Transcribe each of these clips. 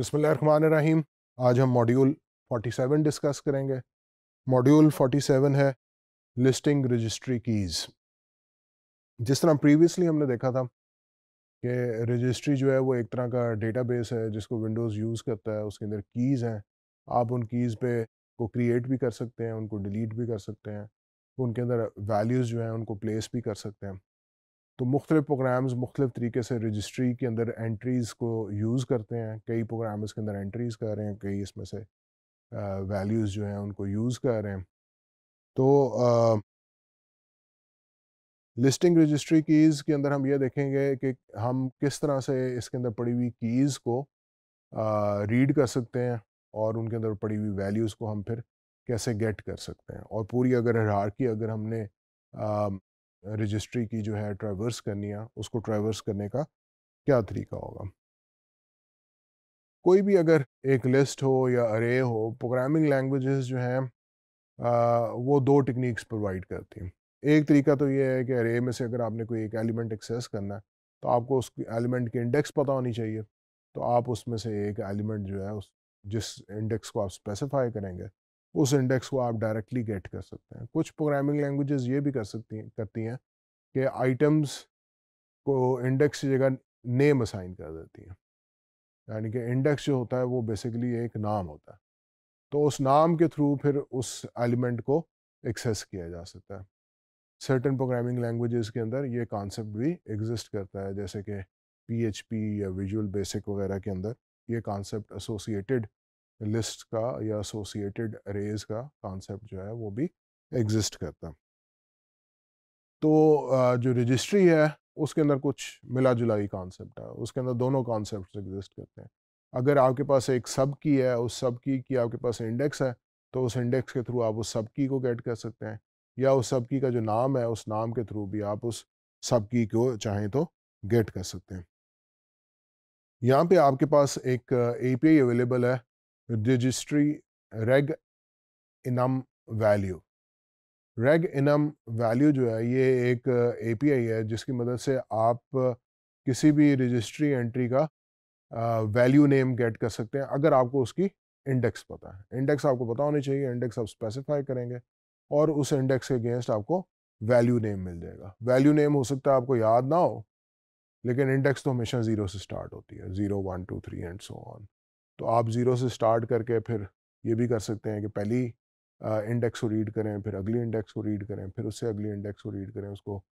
रहीम आज हम module 47 discuss करेंगे मॉड्यूल 47 है लिस्टिंग रजिस्ट्री कीज़ जिस तरह प्रीवियसली हमने देखा था कि रजिस्ट्री जो है वो एक तरह का डेटाबेस है जिसको विंडोज़ यूज़ करता है उसके अंदर कीज़ हैं आप उन कीज़ पे को क्रिएट भी कर सकते हैं उनको डिलीट भी कर सकते हैं उनके अंदर वैल्यूज़ जो हैं उनको प्लेस भी कर सकते हैं तो मुख्तलिफ प्रोग्राम्स मुख्तलिफ तरीके से रजिस्ट्री के अंदर एंट्रीज़ को यूज़ करते हैं कई प्रोग्राम इसके अंदर एंट्रीज़ कर रहे हैं कई इसमें से वैल्यूज़ जो हैं उनको यूज़ कर रहे हैं तो लिस्टिंग रजिस्ट्री कीज़ के अंदर हम ये देखेंगे कि हम किस तरह से इसके अंदर पड़ी हुई कीज़ को रीड कर सकते हैं और उनके अंदर पड़ी हुई वैल्यूज़ को हम फिर कैसे गेट कर सकते हैं और पूरी अगर की अगर हमने रजिस्ट्री की जो है ट्रैवर्स करनी है उसको ट्रैवर्स करने का क्या तरीका होगा कोई भी अगर एक लिस्ट हो या अरे हो प्रोग्रामिंग लैंग्वेजेस जो हैं वो दो टेक्निक्स प्रोवाइड करती हैं एक तरीका तो ये है कि अरे में से अगर आपने कोई एक एलिमेंट एक्सेस करना है तो आपको उस एलिमेंट की इंडेक्स पता होनी चाहिए तो आप उसमें से एक एलिमेंट जो है उस जिस इंडेक्स को आप स्पेसिफाई करेंगे उस इंडेक्स को आप डायरेक्टली गेट कर सकते हैं कुछ प्रोग्रामिंग लैंग्वेजेस ये भी कर सकती हैं करती हैं कि आइटम्स को इंडेक्स की जगह नेम असाइन कर देती हैं यानी कि इंडेक्स जो होता है वो बेसिकली एक नाम होता है तो उस नाम के थ्रू फिर उस एलिमेंट को एक्सेस किया जा सकता है सर्टन प्रोग्रामिंग लैंग्वेजेस के अंदर ये कॉन्सेप्ट भी एग्जिस्ट करता है जैसे कि पीएचपी या विजुअल बेसिक वगैरह के अंदर ये कॉन्सेप्ट एसोसिएटेड लिस्ट का या एसोसिएटेड अरेज का कॉन्सेप्ट जो है वो भी एग्जिस्ट करता तो जो रजिस्ट्री है उसके अंदर कुछ मिला जुला ही कॉन्सेप्ट है उसके अंदर दोनों कॉन्सेप्ट एग्जिस्ट करते हैं अगर आपके पास एक सब की है उस सब की की आपके पास इंडेक्स है तो उस इंडेक्स के थ्रू आप उस सब की को गेट कर सकते हैं या उस सब की का जो नाम है उस नाम के थ्रू भी आप उस सब की को चाहें तो गेट कर सकते हैं यहाँ पे आपके पास एक ए पी आई अवेलेबल है registry reg enum value reg enum value जो है ये एक आई है जिसकी मदद से आप किसी भी रजिस्ट्री एंट्री का वैल्यू नेम गेट कर सकते हैं अगर आपको उसकी इंडेक्स पता है इंडेक्स आपको पता होनी चाहिए इंडेक्स आप स्पेसिफाई करेंगे और उस इंडेक्स के अगेंस्ट आपको वैल्यू नेम मिल जाएगा वैल्यू नेम हो सकता है आपको याद ना हो लेकिन इंडेक्स तो हमेशा ज़ीरो से स्टार्ट होती है zero one two three and so on तो आप ज़ीरो से स्टार्ट करके फिर ये भी कर सकते हैं कि पहली इंडेक्स को रीड करें फिर अगली इंडेक्स को रीड करें फिर उससे अगली इंडेक्स को रीड करें उसको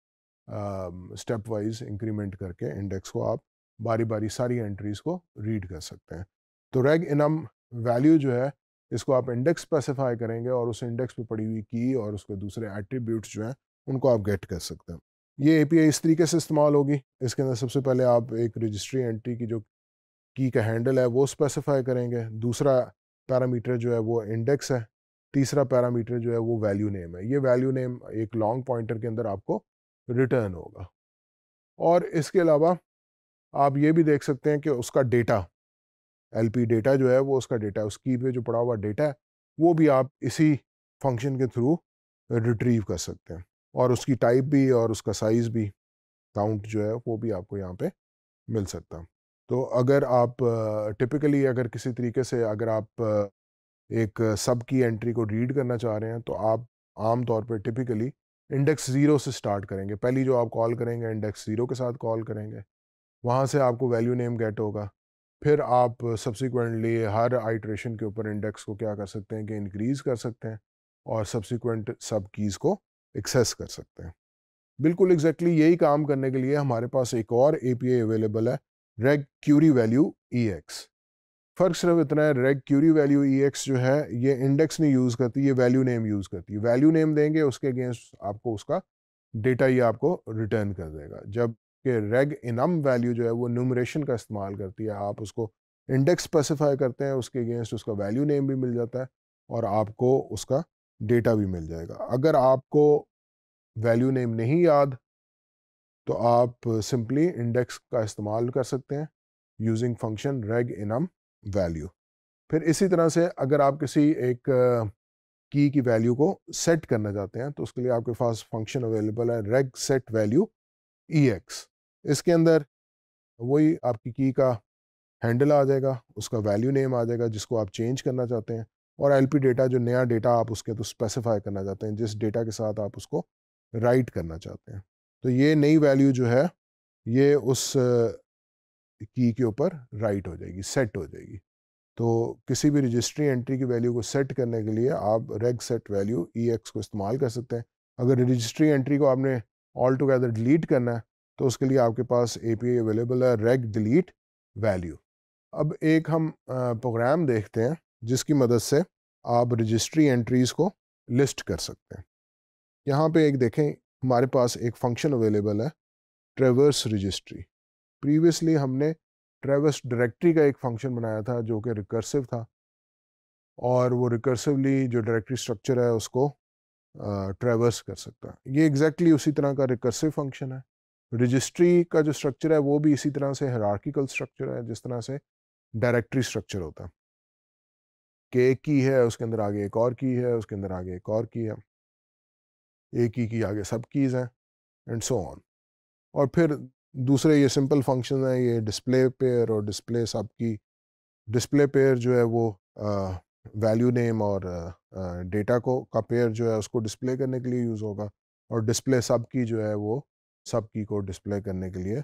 स्टेप वाइज इंक्रीमेंट करके इंडेक्स को आप बारी बारी सारी एंट्रीज़ को रीड कर सकते हैं तो रेग इनम वैल्यू जो है इसको आप इंडेक्स स्पेसिफाई करेंगे और उस इंडेक्स पे पड़ी हुई की और उसके दूसरे एट्रीब्यूट्स जो हैं उनको आप गेट कर सकते हैं ये ए इस तरीके से इस्तेमाल होगी इसके अंदर सबसे पहले आप एक रजिस्ट्री एंट्री की जो की का हैंडल है वो स्पेसिफाई करेंगे दूसरा पैरामीटर जो है वो इंडेक्स है तीसरा पैरामीटर जो है वो वैल्यू नेम है ये वैल्यू नेम एक लॉन्ग पॉइंटर के अंदर आपको रिटर्न होगा और इसके अलावा आप ये भी देख सकते हैं कि उसका डेटा एल पी डेटा जो है वो उसका डेटा उस की पे जो पड़ा हुआ डेटा है वो भी आप इसी फंक्शन के थ्रू रिट्रीव कर सकते हैं और उसकी टाइप भी और उसका साइज़ भी काउंट जो है वो भी आपको यहाँ पे मिल सकता है तो अगर आप टिपिकली अगर किसी तरीके से अगर आप एक सब की एंट्री को रीड करना चाह रहे हैं तो आप आम तौर पर टिपिकली इंडेक्स ज़ीरो से स्टार्ट करेंगे पहली जो आप कॉल करेंगे इंडेक्स ज़ीरो के साथ कॉल करेंगे वहाँ से आपको वैल्यू नेम गेट होगा फिर आप सब्सिक्वेंटली हर आइट्रेशन के ऊपर इंडेक्स को क्या कर सकते हैं कि इंक्रीज़ कर सकते हैं और सब्सिक्वेंट सब कीज़ को एक्सेस कर सकते हैं बिल्कुल एग्जैक्टली exactly यही काम करने के लिए हमारे पास एक और ए अवेलेबल है रेग क्यूरी वैल्यू ई एक्स फ़र्क सिर्फ इतना है रेग क्यूरी वैल्यू ई एक्स जो है ये इंडेक्स नहीं यूज़ करती ये वैल्यू नेम यूज़ करती है वैल्यू नेम देंगे उसके अगेंस्ट आपको उसका डेटा ये आपको रिटर्न कर देगा जबकि रेग इनम वैल्यू जो है वो न्यूमरेशन का इस्तेमाल करती है आप उसको इंडेक्स स्पेसिफाई करते हैं उसके अगेंस्ट उसका वैल्यू नेम भी मिल जाता है और आपको उसका डेटा भी मिल जाएगा अगर आपको वैल्यू नेम नहीं याद तो आप सिंपली इंडेक्स का इस्तेमाल कर सकते हैं using function reg M value फिर इसी तरह से अगर आप किसी एक की की वैल्यू को सेट करना चाहते हैं तो उसके लिए आपके पास फंक्शन अवेलेबल है रेग सेट वैल्यू ई एक्स इसके अंदर वही आपकी की का हैंडल आ जाएगा उसका वैल्यू नेम आ जाएगा जिसको आप चेंज करना चाहते हैं और एल पी डेटा जो नया डेटा आप उसके तो स्पेसिफाई करना चाहते हैं जिस डेटा के साथ आप उसको राइट करना चाहते हैं तो ये नई वैल्यू जो है ये उस की के ऊपर राइट हो जाएगी सेट हो जाएगी तो किसी भी रजिस्ट्री एंट्री की वैल्यू को सेट करने के लिए आप रेग सेट वैल्यू ई एक्स को इस्तेमाल कर सकते हैं अगर रजिस्ट्री एंट्री को आपने ऑल टुगेदर डिलीट करना है तो उसके लिए आपके पास ए पी अवेलेबल है रेग डिलीट वैल्यू अब एक हम प्रोग्राम देखते हैं जिसकी मदद से आप रजिस्ट्री एंट्रीज़ को लिस्ट कर सकते हैं यहाँ पे एक देखें हमारे पास एक फंक्शन अवेलेबल है ट्रेवर्स रजिस्ट्री प्रीवियसली हमने ट्रेवर्स डायरेक्टरी का एक फंक्शन बनाया था जो कि रिकर्सिव था और वो रिकर्सिवली जो डायरेक्टरी स्ट्रक्चर है उसको ट्रेवर्स कर सकता है ये एग्जैक्टली exactly उसी तरह का रिकर्सिव फंक्शन है रजिस्ट्री का जो स्ट्रक्चर है वो भी इसी तरह से हरार्किकल स्ट्रक्चर है जिस तरह से डायरेक्टरी स्ट्रक्चर होता है कि एक की है उसके अंदर आगे एक और की है उसके अंदर आगे एक और की है एक ही की आगे सब कीज़ हैं एंड सो ऑन और फिर दूसरे ये सिंपल फंक्शन हैं ये डिस्प्ले पेयर और डिस्प्ले सब की डिस्प्ले पेयर जो है वो वैल्यू नेम और डेटा को का पेयर जो है उसको डिस्प्ले करने के लिए यूज़ होगा और डिस्प्ले सब की जो है वो सब की को डिस्प्ले करने के लिए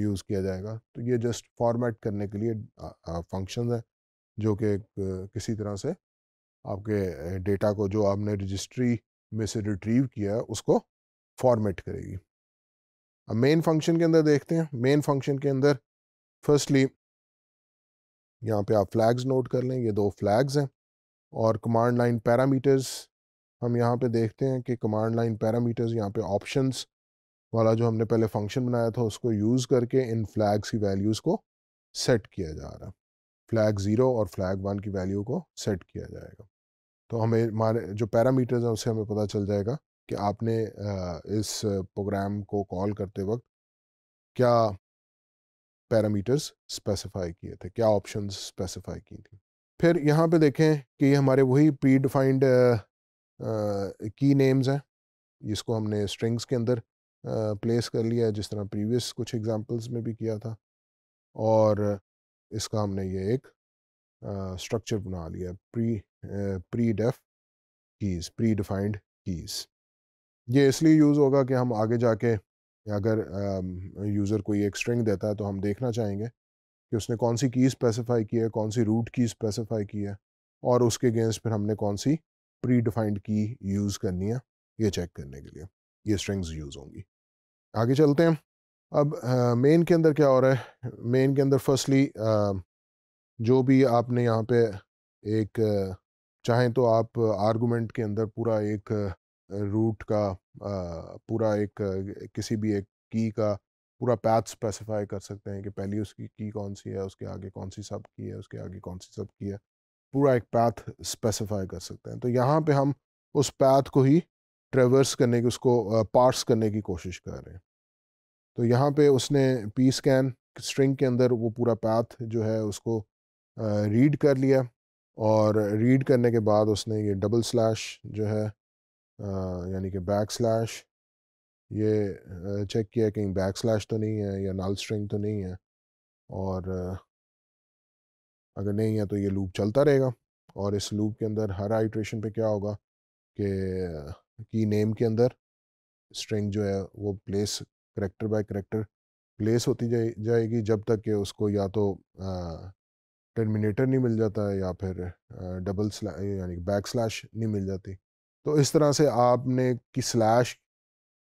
यूज़ किया जाएगा तो ये जस्ट फॉर्मेट करने के लिए फंक्शन है जो कि किसी तरह से आपके डेटा को जो आपने रजिस्ट्री में से रिट्रीव किया है उसको फॉर्मेट करेगी अब मेन फंक्शन के अंदर देखते हैं मेन फंक्शन के अंदर फर्स्टली यहाँ पे आप फ्लैग्स नोट कर लें ये दो फ्लैग्स हैं और कमांड लाइन पैरामीटर्स हम यहाँ पे देखते हैं कि कमांड लाइन पैरामीटर्स यहाँ पे ऑप्शंस वाला जो हमने पहले फंक्शन बनाया था उसको यूज़ करके इन फ्लैग्स की वैल्यूज़ को सेट किया जा रहा है फ्लैग ज़ीरो और फ्लैग वन की वैल्यू को सेट किया जाएगा तो हमें हमारे जो पैरामीटर्स हैं उससे हमें पता चल जाएगा कि आपने इस प्रोग्राम को कॉल करते वक्त क्या पैरामीटर्स स्पेसिफाई किए थे क्या ऑप्शंस स्पेसिफाई की थी फिर यहाँ पे देखें कि ये हमारे वही प्री डिफाइंड की नेम्स हैं जिसको हमने स्ट्रिंग्स के अंदर प्लेस uh, कर लिया है जिस तरह प्रीवियस कुछ एग्जांपल्स में भी किया था और इसका हमने ये एक स्ट्रक्चर uh, बना लिया pre predef keys predefined keys ये इसलिए यूज़ होगा कि हम आगे जाके अगर यूज़र कोई एक स्ट्रिंग देता है तो हम देखना चाहेंगे कि उसने कौन सी की स्पेसिफाई की है कौन सी रूट की स्पेसिफाई की है और उसके अगेंस्ट फिर हमने कौन सी प्री डिफाइंड की यूज़ करनी है ये चेक करने के लिए ये स्ट्रिंग्स यूज़ होंगी आगे चलते हैं अब मेन के अंदर क्या हो रहा है मेन के अंदर फर्स्टली जो भी आपने यहाँ पे एक चाहें तो आप आर्गुमेंट के अंदर पूरा एक रूट का पूरा एक किसी भी एक की का पूरा पैथ स्पेसिफाई कर सकते हैं कि पहली उसकी की कौन सी है उसके आगे कौन सी सब की है उसके आगे कौन सी सब की है पूरा एक पैथ स्पेसिफाई कर सकते हैं तो यहाँ पे हम उस पैथ को ही ट्रेवर्स करने की उसको पार्स करने की कोशिश कर रहे हैं तो यहाँ पे उसने पी स्कैन स्ट्रिंग के अंदर वो पूरा पैथ जो है उसको रीड कर लिया और रीड करने के बाद उसने ये डबल स्लैश जो है यानी कि बैक स्लैश ये चेक किया कहीं बैक स्लैश तो नहीं है या नाल स्ट्रिंग तो नहीं है और अगर नहीं है तो ये लूप चलता रहेगा और इस लूप के अंदर हर आइट्रेशन पे क्या होगा कि की नेम के अंदर स्ट्रिंग जो है वो place character by character place होती जाए जाएगी जब तक कि उसको या तो टर्मिनेटर नहीं मिल जाता या फिर डबल यानी बैक स्लैश नहीं मिल जाती तो इस तरह से आपने की स्लैश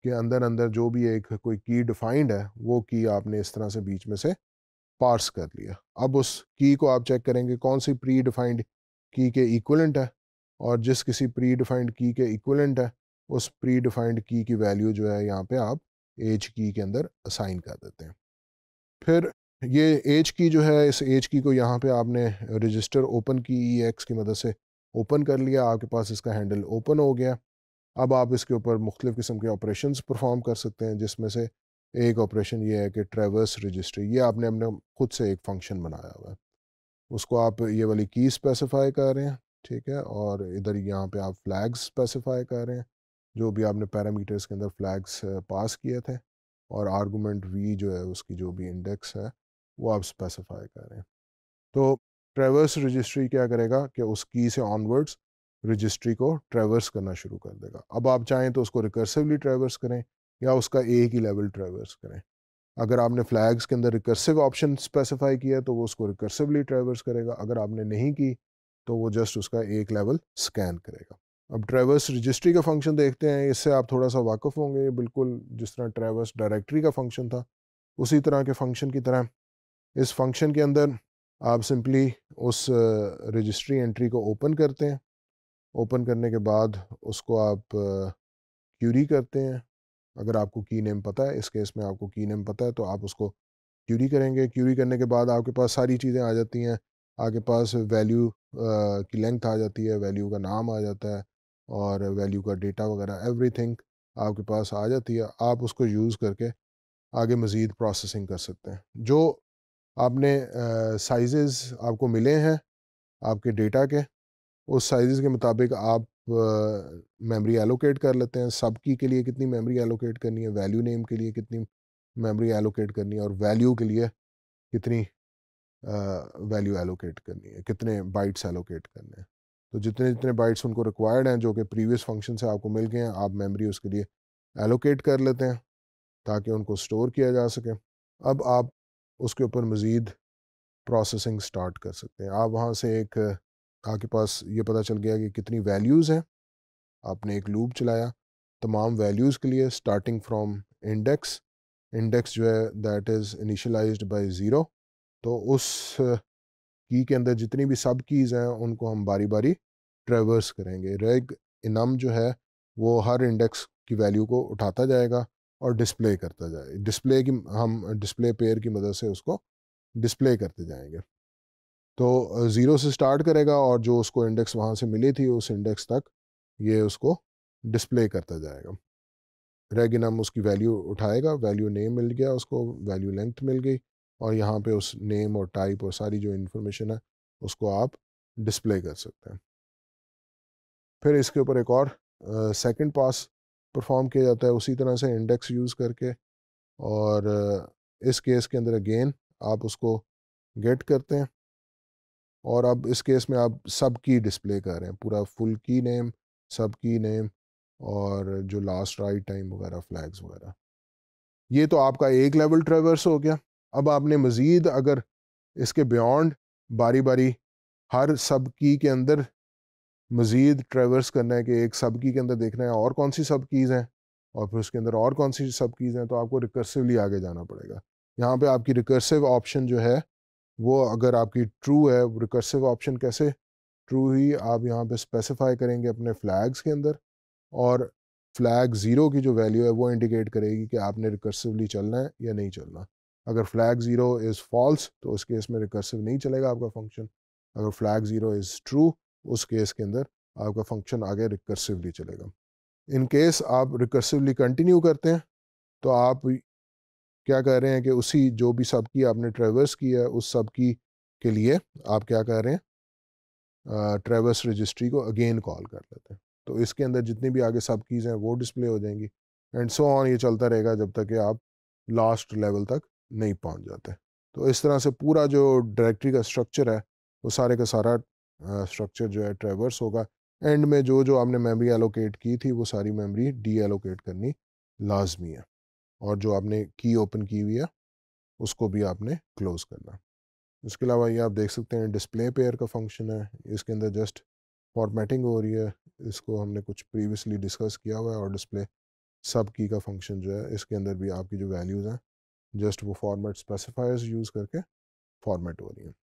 के अंदर अंदर जो भी एक कोई की डिफाइंड है वो की आपने इस तरह से बीच में से पार्स कर लिया अब उस की को आप चेक करेंगे कौन सी प्री डिफाइंड की के इक्वलेंट है और जिस किसी प्री डिफाइंड की के इक्वलेंट है उस प्री डिफाइंड की की वैल्यू जो है यहाँ पे आप एज की के अंदर असाइन कर देते हैं फिर ये एज की जो है इस एज की को यहाँ पे आपने रजिस्टर ओपन की ई e एक्स की मदद से ओपन कर लिया आपके पास इसका हैंडल ओपन हो गया अब आप इसके ऊपर मुख्तफ किस्म के ऑपरेशन परफॉर्म कर सकते हैं जिसमें से एक ऑपरेशन ये है कि ट्रेवर्स रजिस्ट्री ये आपने अपने खुद से एक फंक्शन बनाया हुआ है उसको आप ये वाली की स्पेसिफाई कर रहे हैं ठीक है और इधर यहाँ पे आप फ्लैग्स स्पेसिफाई कर रहे हैं जो भी आपने पैरामीटर्स के अंदर फ्लैग्स पास किए थे और आर्गूमेंट वी जो है उसकी जो भी इंडेक्स है वो आप स्पेसिफाई करें तो ट्रेवर्स रजिस्ट्री क्या करेगा कि उस की से ऑनवर्ड्स रजिस्ट्री को ट्रेवर्स करना शुरू कर देगा अब आप चाहें तो उसको रिकर्सिवली ट्रेवर्स करें या उसका एक ही लेवल ट्रेवर्स करें अगर आपने फ्लैग्स के अंदर रिकर्सिव ऑप्शन स्पेसिफाई किया तो वो उसको रिकर्सिवली ट्रेवर्स करेगा अगर आपने नहीं की तो वो जस्ट उसका एक लेवल स्कैन करेगा अब ट्रेवर्स रजिस्ट्री का फंक्शन देखते हैं इससे आप थोड़ा सा वाकफ़ होंगे बिल्कुल जिस तरह ट्रेवर्स डायरेक्टरी का फंक्शन था उसी तरह के फंक्शन की तरह इस फंक्शन के अंदर आप सिंपली उस रजिस्ट्री uh, एंट्री को ओपन करते हैं ओपन करने के बाद उसको आप क्यूरी uh, करते हैं अगर आपको की नेम पता है इस केस में आपको की नेम पता है तो आप उसको क्यूरी करेंगे क्यूरी करने के बाद आपके पास सारी चीज़ें आ जाती हैं आपके पास वैल्यू uh, की लेंथ आ जाती है वैल्यू का नाम आ जाता है और वैल्यू का डेटा वगैरह एवरीथिंग आपके पास आ जाती है आप उसको यूज़ करके आगे मज़ीद प्रोसेसिंग कर सकते हैं जो आपने साइजेस आपको मिले हैं आपके डेटा के उस साइज़ के मुताबिक आप मेमोरी एलोकेट कर लेते हैं सब की के लिए कितनी मेमोरी एलोकेट करनी है वैल्यू नेम के लिए कितनी मेमोरी एलोकेट करनी है और वैल्यू के लिए कितनी वैल्यू एलोकेट करनी है कितने बाइट्स एलोकेट करने हैं तो जितने जितने बाइट्स उनको रिक्वायर्ड हैं जो कि प्रीवियस फंक्शन से आपको मिल गए हैं आप मेमोरी उसके लिए एलोकेट कर लेते हैं ताकि उनको स्टोर किया जा सके अब आप उसके ऊपर मज़ीद प्रोसेसिंग स्टार्ट कर सकते हैं आप वहाँ से एक आपके पास ये पता चल गया कि कितनी वैल्यूज़ हैं आपने एक लूप चलाया तमाम वैल्यूज़ के लिए स्टार्टिंग फ्रॉम इंडेक्स इंडेक्स जो है that is initialized by zero तो उस की के अंदर जितनी भी सब कीज़ हैं उनको हम बारी बारी ट्रेवर्स करेंगे रेग इनम जो है वो हर इंडेक्स की वैल्यू को उठाता जाएगा और डिस्प्ले करता जाए डिस्प्ले की हम डिस्प्ले पेयर की मदद से उसको डिस्प्ले करते जाएंगे तो ज़ीरो से स्टार्ट करेगा और जो उसको इंडेक्स वहाँ से मिली थी उस इंडेक्स तक ये उसको डिस्प्ले करता जाएगा हम उसकी वैल्यू उठाएगा वैल्यू नेम मिल गया उसको वैल्यू लेंथ मिल गई और यहाँ पे उस नेम और टाइप और सारी जो इन्फॉर्मेशन है उसको आप डिस्प्ले कर सकते हैं फिर इसके ऊपर एक और सेकंड पास परफॉर्म किया जाता है उसी तरह से इंडेक्स यूज़ करके और इस केस के अंदर अगेन आप उसको गेट करते हैं और अब इस केस में आप सब की डिस्प्ले कर रहे हैं पूरा फुल की नेम सब की नेम और जो लास्ट राइट टाइम वगैरह फ्लैग्स वगैरह ये तो आपका एक लेवल ट्रेवर्स हो गया अब आपने मज़ीद अगर इसके बियॉन्ड बारी बारी हर सब की के अंदर मज़ीद ट्रेवर्स करना है कि एक सब की के अंदर देखना है और कौन सी सब कीज़ हैं और फिर उसके अंदर और कौन सी सब कीज़ हैं तो आपको रिकर्सिवली आगे जाना पड़ेगा यहाँ पे आपकी रिकर्सिव ऑप्शन जो है वो अगर आपकी ट्रू है रिकर्सिव ऑप्शन कैसे ट्रू ही आप यहाँ पे स्पेसिफाई करेंगे अपने फ्लैग्स के अंदर और फ्लैग ज़ीरो की जो वैल्यू है वो इंडिकेट करेगी कि आपने रिकर्सिवली चलना है या नहीं चलना अगर फ्लैग ज़ीरो इज़ फॉल्स तो उस केस में रिकर्सिव नहीं चलेगा आपका फंक्शन अगर फ्लैग ज़ीरो इज़ ट्रू उस केस के अंदर आपका फंक्शन आगे रिकर्सिवली चलेगा इन केस आप रिकर्सिवली कंटिन्यू करते हैं तो आप क्या कह रहे हैं कि उसी जो भी सब की आपने ट्रेवर्स की है उस सब की के लिए आप क्या कह रहे हैं ट्रेवर्स रजिस्ट्री को अगेन कॉल कर लेते हैं तो इसके अंदर जितनी भी आगे सब कीज़ हैं वो डिस्प्ले हो जाएंगी एंड सो ऑन ये चलता रहेगा जब तक कि आप लास्ट लेवल तक नहीं पहुंच जाते तो इस तरह से पूरा जो डायरेक्टरी का स्ट्रक्चर है वो सारे का सारा स्ट्रक्चर जो है ट्रेवर्स होगा एंड में जो जो आपने मेमोरी एलोकेट की थी वो सारी मेमोरी डी एलोकेट करनी लाजमी है और जो आपने की ओपन की हुई है उसको भी आपने क्लोज़ करना इसके अलावा ये आप देख सकते हैं डिस्प्ले पेयर का फंक्शन है इसके अंदर जस्ट फॉर्मेटिंग हो रही है इसको हमने कुछ प्रीवियसली डिस्कस किया हुआ है और डिस्प्ले सब की का फंक्शन जो है इसके अंदर भी आपकी जो वैल्यूज़ हैं जस्ट वो फॉर्मेट स्पेसिफायर्स यूज़ करके फॉर्मेट हो रही हैं